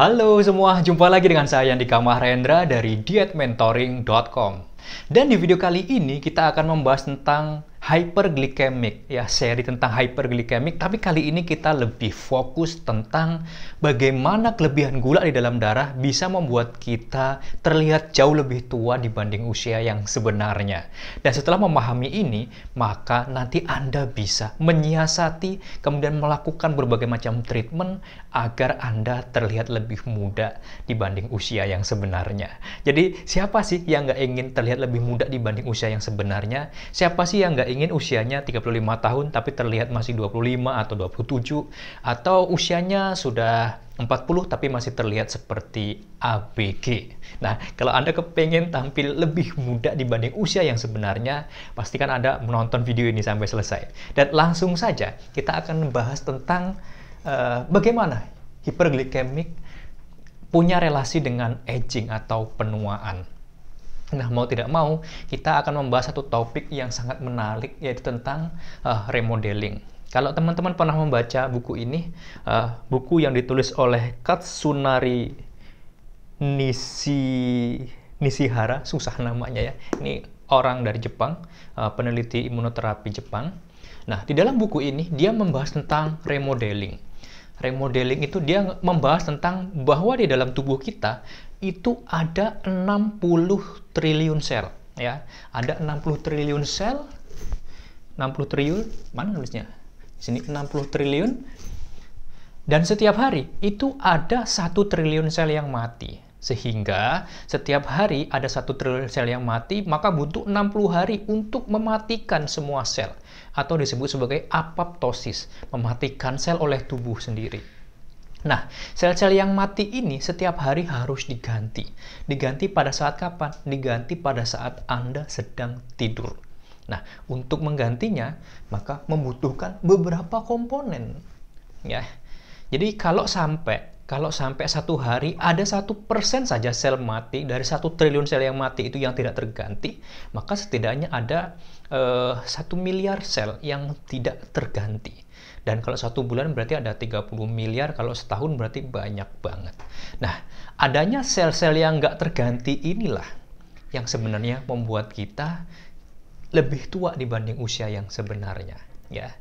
Halo semua, jumpa lagi dengan saya yang di kamar Rendra dari dietmentoring.com. Dan di video kali ini kita akan membahas tentang hyperglycemic ya seri tentang hyperglycemic tapi kali ini kita lebih fokus tentang bagaimana kelebihan gula di dalam darah bisa membuat kita terlihat jauh lebih tua dibanding usia yang sebenarnya dan setelah memahami ini maka nanti Anda bisa menyiasati kemudian melakukan berbagai macam treatment agar Anda terlihat lebih muda dibanding usia yang sebenarnya jadi siapa sih yang nggak ingin terlihat lebih muda dibanding usia yang sebenarnya siapa sih yang nggak ingin usianya 35 tahun tapi terlihat masih 25 atau 27 atau usianya sudah 40 tapi masih terlihat seperti ABG. Nah, kalau Anda kepengen tampil lebih muda dibanding usia yang sebenarnya, pastikan Anda menonton video ini sampai selesai. Dan langsung saja kita akan membahas tentang uh, bagaimana hiperglikemik punya relasi dengan aging atau penuaan. Nah, mau tidak mau, kita akan membahas satu topik yang sangat menarik, yaitu tentang uh, remodeling. Kalau teman-teman pernah membaca buku ini, uh, buku yang ditulis oleh Katsunari Nishi, Nishihara, susah namanya ya. Ini orang dari Jepang, uh, peneliti imunoterapi Jepang. Nah, di dalam buku ini dia membahas tentang remodeling. Remodeling itu dia membahas tentang bahwa di dalam tubuh kita itu ada 60 triliun sel ya ada 60 triliun sel 60 triliun mana nulisnya di sini 60 triliun dan setiap hari itu ada satu triliun sel yang mati sehingga setiap hari ada satu triliun sel yang mati maka butuh 60 hari untuk mematikan semua sel atau disebut sebagai apoptosis mematikan sel oleh tubuh sendiri Nah, sel-sel yang mati ini setiap hari harus diganti. Diganti pada saat kapan? Diganti pada saat Anda sedang tidur. Nah, untuk menggantinya, maka membutuhkan beberapa komponen. Ya, jadi kalau sampai kalau sampai satu hari ada satu persen saja sel mati dari satu triliun sel yang mati itu yang tidak terganti, maka setidaknya ada eh, satu uh, miliar sel yang tidak terganti. Dan kalau satu bulan berarti ada 30 miliar, kalau setahun berarti banyak banget. Nah, adanya sel-sel yang nggak terganti inilah yang sebenarnya membuat kita lebih tua dibanding usia yang sebenarnya. Ya,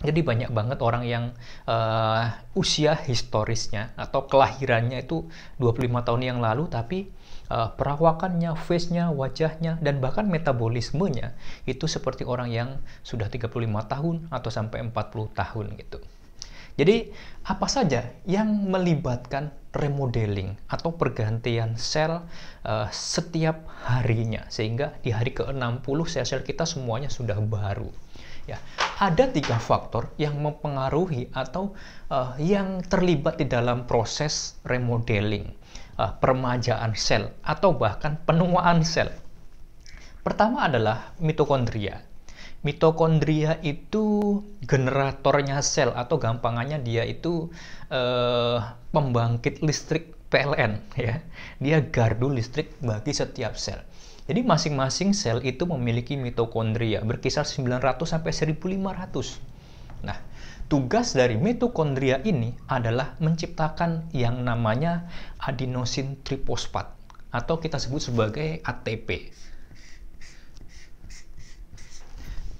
jadi banyak banget orang yang uh, usia historisnya atau kelahirannya itu 25 tahun yang lalu tapi uh, perawakannya, face-nya, wajahnya, dan bahkan metabolismenya itu seperti orang yang sudah 35 tahun atau sampai 40 tahun gitu. Jadi, apa saja yang melibatkan remodeling atau pergantian sel uh, setiap harinya sehingga di hari ke-60 sel-sel kita semuanya sudah baru. Ya, ada tiga faktor yang mempengaruhi atau uh, yang terlibat di dalam proses remodeling uh, permajaan sel atau bahkan penuaan sel. Pertama adalah mitokondria. Mitokondria itu generatornya sel atau gampangannya dia itu uh, pembangkit listrik PLN ya. Dia gardu listrik bagi setiap sel. Jadi masing-masing sel itu memiliki mitokondria berkisar 900 sampai 1500. Nah, Tugas dari mitokondria ini adalah menciptakan yang namanya adenosin triposfat atau kita sebut sebagai ATP.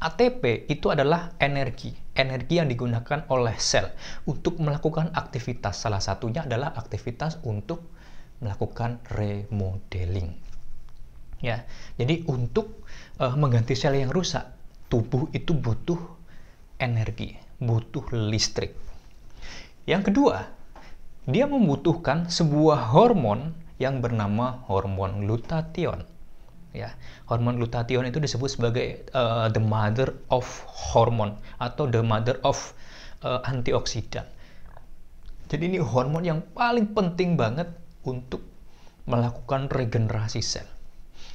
ATP itu adalah energi, energi yang digunakan oleh sel untuk melakukan aktivitas. Salah satunya adalah aktivitas untuk melakukan remodeling. Ya, jadi untuk uh, mengganti sel yang rusak, tubuh itu butuh energi butuh listrik. Yang kedua, dia membutuhkan sebuah hormon yang bernama hormon glutathione. Ya, hormon glutathione itu disebut sebagai uh, the mother of hormone atau the mother of uh, antioksidan. Jadi ini hormon yang paling penting banget untuk melakukan regenerasi sel.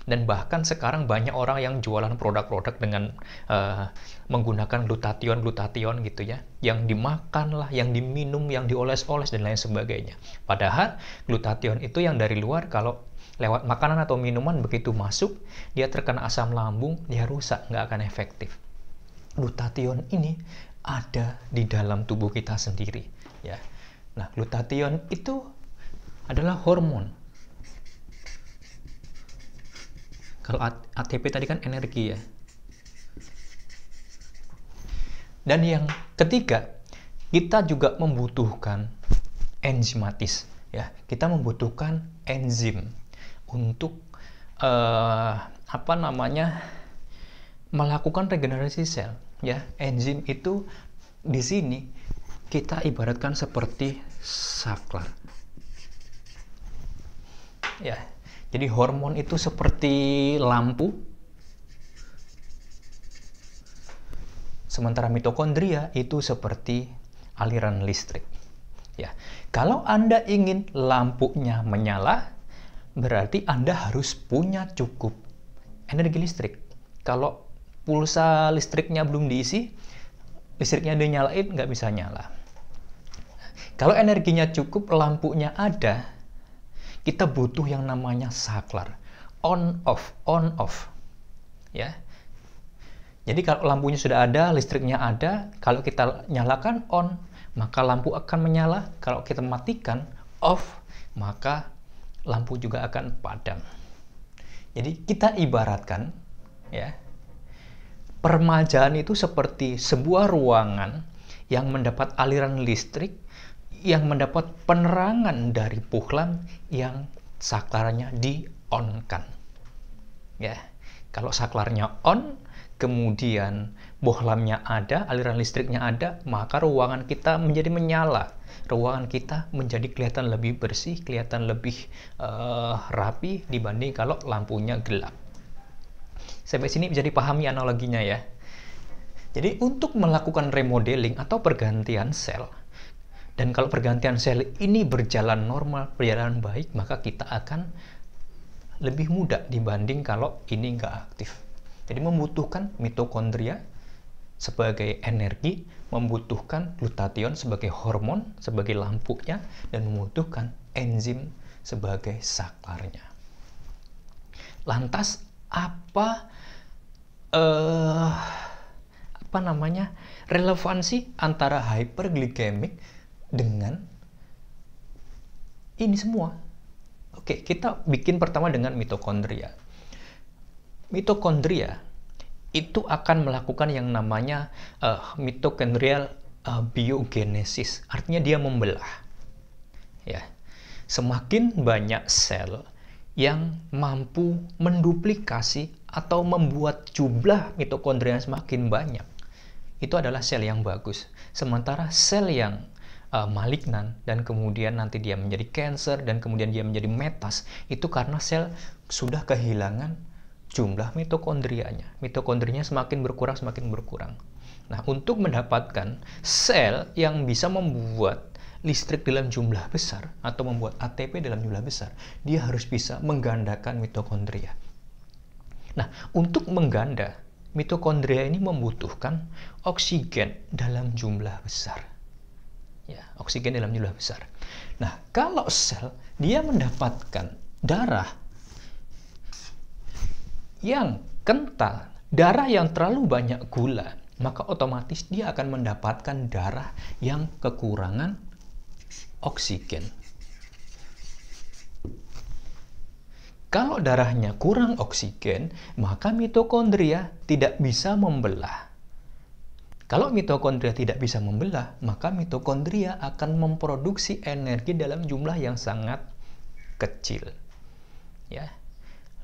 Dan bahkan sekarang banyak orang yang jualan produk-produk dengan uh, menggunakan glutathione glutathione gitu ya, yang dimakan lah, yang diminum, yang dioles-oles dan lain sebagainya. Padahal glutathione itu yang dari luar kalau lewat makanan atau minuman begitu masuk, dia terkena asam lambung, dia rusak, nggak akan efektif. glutathione ini ada di dalam tubuh kita sendiri ya. Nah, glutathione itu adalah hormon Kalau ATP tadi kan energi ya. Dan yang ketiga, kita juga membutuhkan enzimatis ya. Kita membutuhkan enzim untuk uh, apa namanya? melakukan regenerasi sel ya. Enzim itu di sini kita ibaratkan seperti saklar. Ya, jadi hormon itu seperti lampu. Sementara mitokondria itu seperti aliran listrik. Ya. Kalau Anda ingin lampunya menyala, berarti Anda harus punya cukup energi listrik. Kalau pulsa listriknya belum diisi, listriknya dinyalain nggak bisa nyala. Kalau energinya cukup, lampunya ada, kita butuh yang namanya saklar. On off, on off. Ya. Jadi kalau lampunya sudah ada, listriknya ada, kalau kita nyalakan on, maka lampu akan menyala. Kalau kita matikan off, maka lampu juga akan padam. Jadi kita ibaratkan ya permajaan itu seperti sebuah ruangan yang mendapat aliran listrik yang mendapat penerangan dari puhlan yang saklarnya di-on-kan. Ya, kalau saklarnya on, kemudian bohlamnya ada, aliran listriknya ada, maka ruangan kita menjadi menyala. Ruangan kita menjadi kelihatan lebih bersih, kelihatan lebih uh, rapi dibanding kalau lampunya gelap. Sampai sini bisa dipahami analoginya ya. Jadi untuk melakukan remodeling atau pergantian sel, dan kalau pergantian sel ini berjalan normal, berjalan baik, maka kita akan lebih mudah dibanding kalau ini nggak aktif. Jadi membutuhkan mitokondria sebagai energi, membutuhkan glutation sebagai hormon, sebagai lampunya, dan membutuhkan enzim sebagai saklarnya. Lantas apa eh, apa namanya relevansi antara hyperglikemik dengan ini semua. Oke, kita bikin pertama dengan mitokondria. Mitokondria itu akan melakukan yang namanya uh, mitokondrial uh, biogenesis. Artinya dia membelah. Ya. Semakin banyak sel yang mampu menduplikasi atau membuat jumlah mitokondria semakin banyak, itu adalah sel yang bagus. Sementara sel yang uh, malignan dan kemudian nanti dia menjadi cancer dan kemudian dia menjadi metas itu karena sel sudah kehilangan jumlah mitokondrianya. Mitokondrinya semakin berkurang semakin berkurang. Nah, untuk mendapatkan sel yang bisa membuat listrik dalam jumlah besar atau membuat ATP dalam jumlah besar, dia harus bisa menggandakan mitokondria. Nah, untuk mengganda mitokondria ini membutuhkan oksigen dalam jumlah besar ya oksigen dalam jumlah besar. Nah, kalau sel dia mendapatkan darah yang kental, darah yang terlalu banyak gula, maka otomatis dia akan mendapatkan darah yang kekurangan oksigen. Kalau darahnya kurang oksigen, maka mitokondria tidak bisa membelah kalau mitokondria tidak bisa membelah, maka mitokondria akan memproduksi energi dalam jumlah yang sangat kecil. Ya.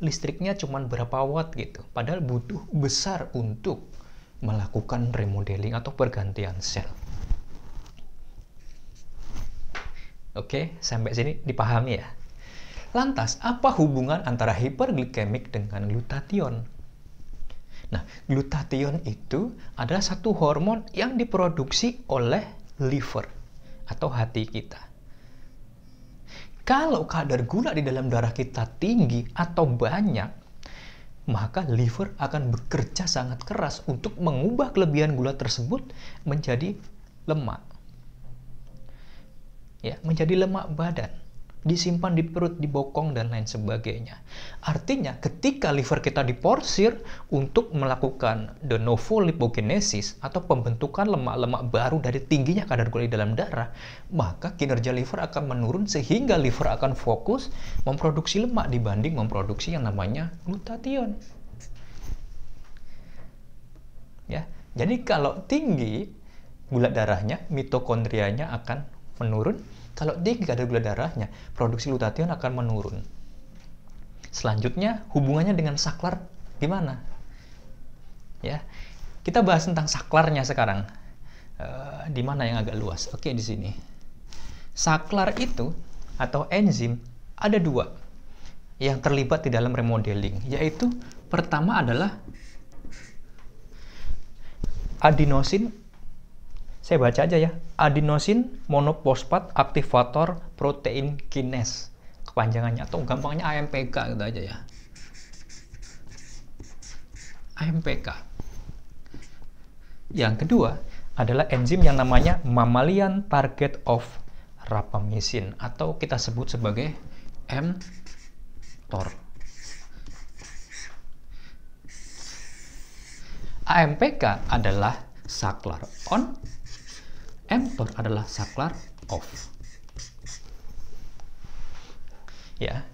Listriknya cuma berapa watt gitu, padahal butuh besar untuk melakukan remodeling atau pergantian sel. Oke, sampai sini dipahami ya. Lantas, apa hubungan antara hiperglikemik dengan glutathione? Nah, glutathione itu adalah satu hormon yang diproduksi oleh liver atau hati kita. Kalau kadar gula di dalam darah kita tinggi atau banyak, maka liver akan bekerja sangat keras untuk mengubah kelebihan gula tersebut menjadi lemak. Ya, menjadi lemak badan disimpan di perut, di bokong, dan lain sebagainya. Artinya, ketika liver kita diporsir untuk melakukan de novo lipogenesis atau pembentukan lemak-lemak baru dari tingginya kadar gula di dalam darah, maka kinerja liver akan menurun sehingga liver akan fokus memproduksi lemak dibanding memproduksi yang namanya glutathione. Ya, jadi kalau tinggi gula darahnya, mitokondrianya akan menurun, kalau tinggi kadar gula darahnya, produksi glutation akan menurun. Selanjutnya, hubungannya dengan saklar gimana? Ya, kita bahas tentang saklarnya sekarang. E, di mana yang agak luas? Oke, di sini. Saklar itu atau enzim ada dua yang terlibat di dalam remodeling, yaitu pertama adalah adenosin saya baca aja ya. Adenosin monopospat aktivator protein kinase Kepanjangannya atau gampangnya AMPK gitu aja ya. AMPK. Yang kedua adalah enzim yang namanya mammalian target of rapamycin atau kita sebut sebagai mTOR. AMPK adalah saklar on mTOR adalah saklar off. Ya.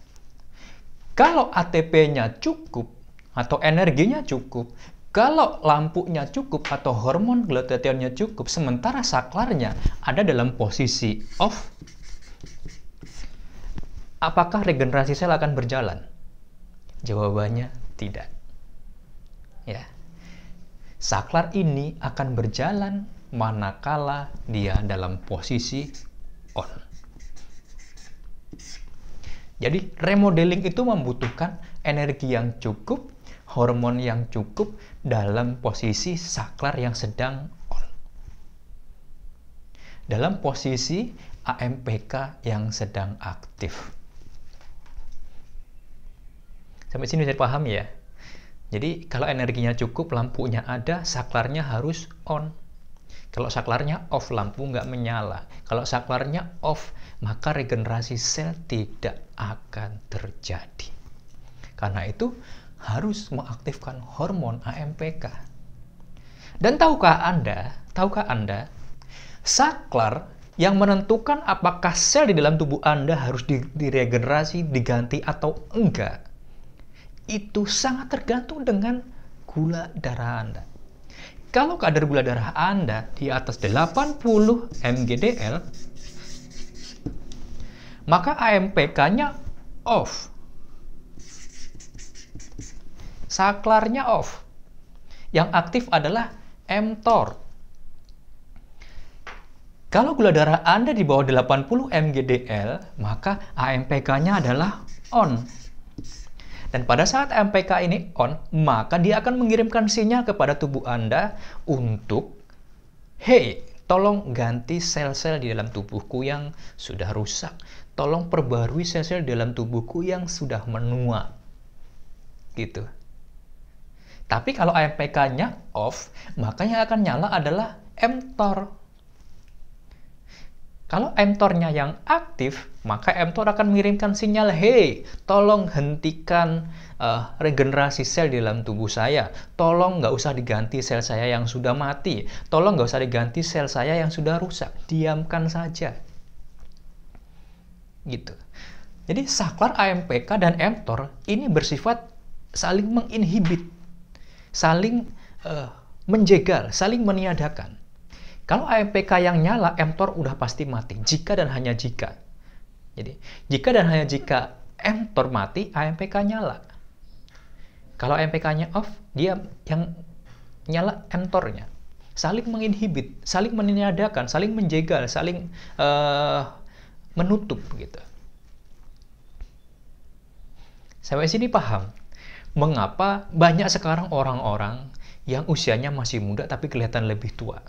Kalau ATP-nya cukup atau energinya cukup, kalau lampunya cukup atau hormon glutathione-nya cukup, sementara saklarnya ada dalam posisi off, apakah regenerasi sel akan berjalan? Jawabannya tidak. Ya. Saklar ini akan berjalan manakala dia dalam posisi on. Jadi remodeling itu membutuhkan energi yang cukup, hormon yang cukup dalam posisi saklar yang sedang on. Dalam posisi AMPK yang sedang aktif. Sampai sini bisa paham ya? Jadi kalau energinya cukup, lampunya ada, saklarnya harus on. Kalau saklarnya off, lampu nggak menyala. Kalau saklarnya off, maka regenerasi sel tidak akan terjadi. Karena itu harus mengaktifkan hormon AMPK. Dan tahukah Anda, tahukah Anda, saklar yang menentukan apakah sel di dalam tubuh Anda harus diregenerasi, diganti atau enggak, itu sangat tergantung dengan gula darah Anda. Kalau kadar gula darah Anda di atas 80 mgdl, maka AMPK-nya off. Saklarnya off. Yang aktif adalah mTOR. Kalau gula darah Anda di bawah 80 mgdl, maka AMPK-nya adalah on. Dan pada saat MPK ini on, maka dia akan mengirimkan sinyal kepada tubuh Anda untuk, hey, tolong ganti sel-sel di dalam tubuhku yang sudah rusak. Tolong perbarui sel-sel di dalam tubuhku yang sudah menua. Gitu. Tapi kalau MPK-nya off, maka yang akan nyala adalah mTOR kalau mTOR-nya yang aktif, maka mTOR akan mengirimkan sinyal, "Hey, tolong hentikan uh, regenerasi sel di dalam tubuh saya. Tolong nggak usah diganti sel saya yang sudah mati. Tolong nggak usah diganti sel saya yang sudah rusak. Diamkan saja." Gitu. Jadi saklar AMPK dan mTOR ini bersifat saling menginhibit, saling uh, menjegal, saling meniadakan. Kalau AMPK yang nyala, mTOR udah pasti mati. Jika dan hanya jika. Jadi, jika dan hanya jika mTOR mati, AMPK nyala. Kalau AMPK-nya off, dia yang nyala mTOR-nya. Saling menginhibit, saling meniadakan, saling menjegal, saling uh, menutup gitu. Sampai sini paham mengapa banyak sekarang orang-orang yang usianya masih muda tapi kelihatan lebih tua.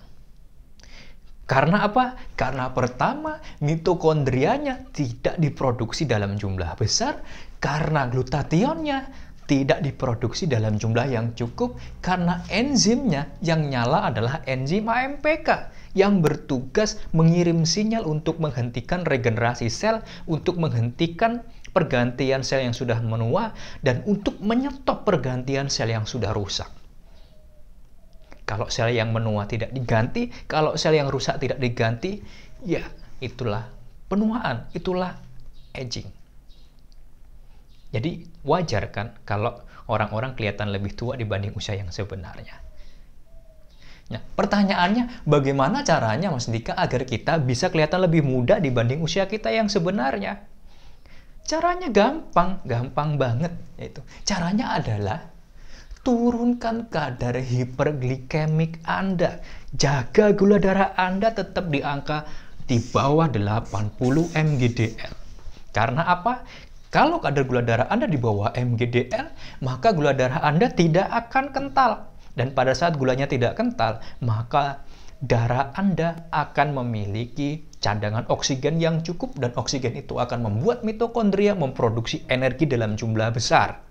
Karena apa? Karena pertama, mitokondrianya tidak diproduksi dalam jumlah besar karena glutationnya tidak diproduksi dalam jumlah yang cukup karena enzimnya yang nyala adalah enzim AMPK yang bertugas mengirim sinyal untuk menghentikan regenerasi sel, untuk menghentikan pergantian sel yang sudah menua dan untuk menyetop pergantian sel yang sudah rusak. Kalau sel yang menua tidak diganti, kalau sel yang rusak tidak diganti, ya itulah penuaan, itulah aging. Jadi wajar kan kalau orang-orang kelihatan lebih tua dibanding usia yang sebenarnya. Nah, pertanyaannya bagaimana caranya Mas Dika agar kita bisa kelihatan lebih muda dibanding usia kita yang sebenarnya? Caranya gampang, gampang banget yaitu. Caranya adalah turunkan kadar hiperglikemik Anda. Jaga gula darah Anda tetap di angka di bawah 80 mg mgdl. Karena apa? Kalau kadar gula darah Anda di bawah mg mgdl, maka gula darah Anda tidak akan kental. Dan pada saat gulanya tidak kental, maka darah Anda akan memiliki cadangan oksigen yang cukup dan oksigen itu akan membuat mitokondria memproduksi energi dalam jumlah besar.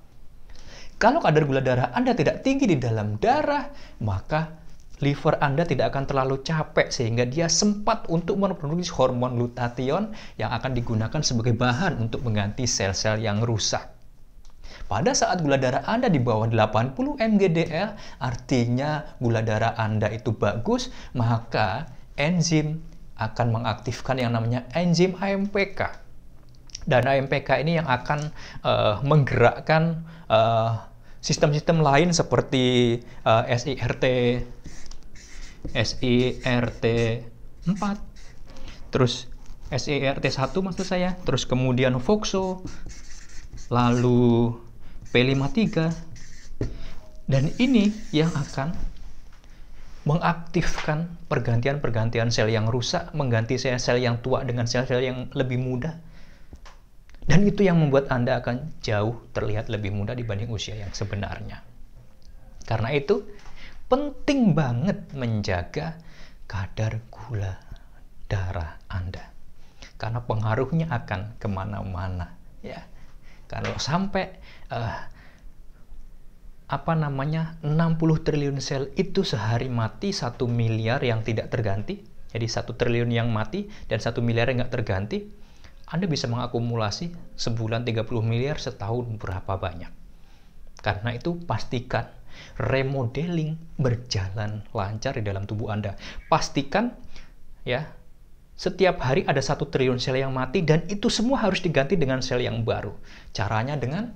Kalau kadar gula darah Anda tidak tinggi di dalam darah, maka liver Anda tidak akan terlalu capek sehingga dia sempat untuk memproduksi hormon glutathione yang akan digunakan sebagai bahan untuk mengganti sel-sel yang rusak. Pada saat gula darah Anda di bawah 80 mg/dl, artinya gula darah Anda itu bagus, maka enzim akan mengaktifkan yang namanya enzim AMPK dana MPK ini yang akan uh, menggerakkan eh, sistem-sistem uh, lain seperti uh, eh, SIRT SIRT 4 terus SIRT 1 maksud saya terus kemudian Voxo lalu P53 dan ini yang akan mengaktifkan pergantian-pergantian sel yang rusak mengganti sel-sel yang tua dengan sel-sel yang lebih muda dan itu yang membuat Anda akan jauh terlihat lebih muda dibanding usia yang sebenarnya. Karena itu, penting banget menjaga kadar gula darah Anda. Karena pengaruhnya akan kemana-mana. ya. Kalau sampai uh, apa namanya 60 triliun sel itu sehari mati satu miliar yang tidak terganti, jadi satu triliun yang mati dan satu miliar yang nggak terganti, anda bisa mengakumulasi sebulan 30 miliar setahun berapa banyak. Karena itu pastikan remodeling berjalan lancar di dalam tubuh Anda. Pastikan ya setiap hari ada satu triliun sel yang mati dan itu semua harus diganti dengan sel yang baru. Caranya dengan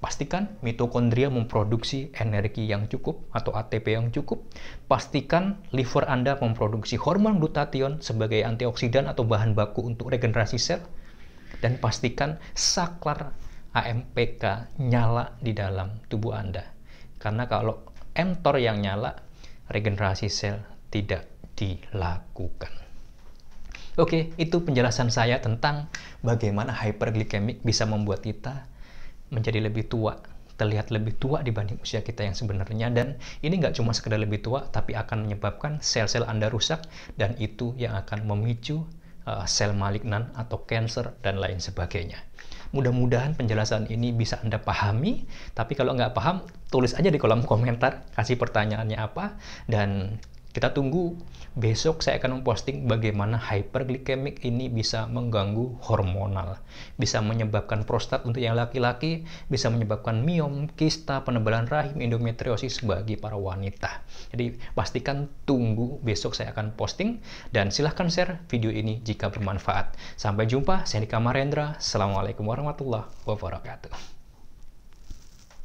Pastikan mitokondria memproduksi energi yang cukup atau ATP yang cukup. Pastikan liver Anda memproduksi hormon glutathione sebagai antioksidan atau bahan baku untuk regenerasi sel. Dan pastikan saklar AMPK nyala di dalam tubuh Anda. Karena kalau mTOR yang nyala, regenerasi sel tidak dilakukan. Oke, itu penjelasan saya tentang bagaimana hyperglikemik bisa membuat kita menjadi lebih tua, terlihat lebih tua dibanding usia kita yang sebenarnya dan ini nggak cuma sekedar lebih tua tapi akan menyebabkan sel-sel Anda rusak dan itu yang akan memicu uh, sel malignan atau cancer dan lain sebagainya. Mudah-mudahan penjelasan ini bisa Anda pahami, tapi kalau nggak paham, tulis aja di kolom komentar, kasih pertanyaannya apa, dan kita tunggu besok saya akan memposting bagaimana hyperglikemik ini bisa mengganggu hormonal, bisa menyebabkan prostat untuk yang laki-laki, bisa menyebabkan miom, kista, penebalan rahim, endometriosis bagi para wanita. Jadi pastikan tunggu besok saya akan posting dan silahkan share video ini jika bermanfaat. Sampai jumpa, saya Nika Marendra. Assalamualaikum warahmatullahi wabarakatuh.